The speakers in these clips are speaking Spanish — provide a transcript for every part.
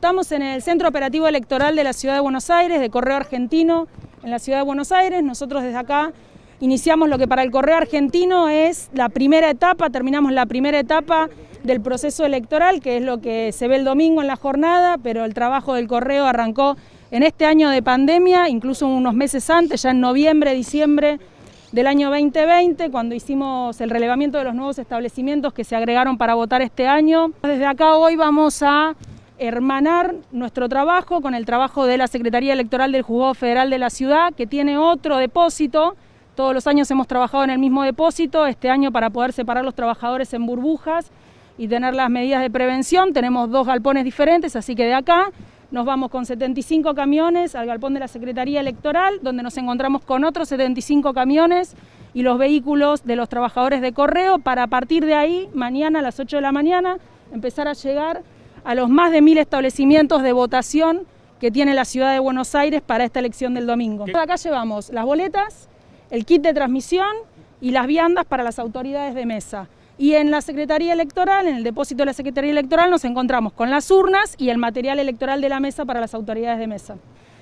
Estamos en el Centro Operativo Electoral de la Ciudad de Buenos Aires, de Correo Argentino, en la Ciudad de Buenos Aires. Nosotros desde acá iniciamos lo que para el Correo Argentino es la primera etapa, terminamos la primera etapa del proceso electoral, que es lo que se ve el domingo en la jornada, pero el trabajo del Correo arrancó en este año de pandemia, incluso unos meses antes, ya en noviembre, diciembre del año 2020, cuando hicimos el relevamiento de los nuevos establecimientos que se agregaron para votar este año. Desde acá hoy vamos a hermanar nuestro trabajo con el trabajo de la Secretaría Electoral del Juzgado Federal de la Ciudad, que tiene otro depósito. Todos los años hemos trabajado en el mismo depósito, este año para poder separar los trabajadores en burbujas y tener las medidas de prevención. Tenemos dos galpones diferentes, así que de acá nos vamos con 75 camiones al galpón de la Secretaría Electoral, donde nos encontramos con otros 75 camiones y los vehículos de los trabajadores de correo para partir de ahí, mañana a las 8 de la mañana, empezar a llegar a los más de mil establecimientos de votación que tiene la ciudad de Buenos Aires para esta elección del domingo. Acá llevamos las boletas, el kit de transmisión y las viandas para las autoridades de mesa. Y en la Secretaría Electoral, en el depósito de la Secretaría Electoral, nos encontramos con las urnas y el material electoral de la mesa para las autoridades de mesa.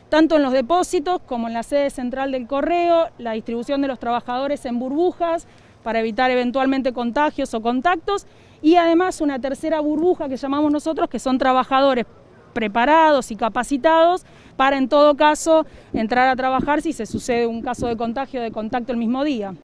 Tanto en los depósitos como en la sede central del correo, la distribución de los trabajadores en burbujas, para evitar eventualmente contagios o contactos y además una tercera burbuja que llamamos nosotros, que son trabajadores preparados y capacitados para en todo caso entrar a trabajar si se sucede un caso de contagio de contacto el mismo día.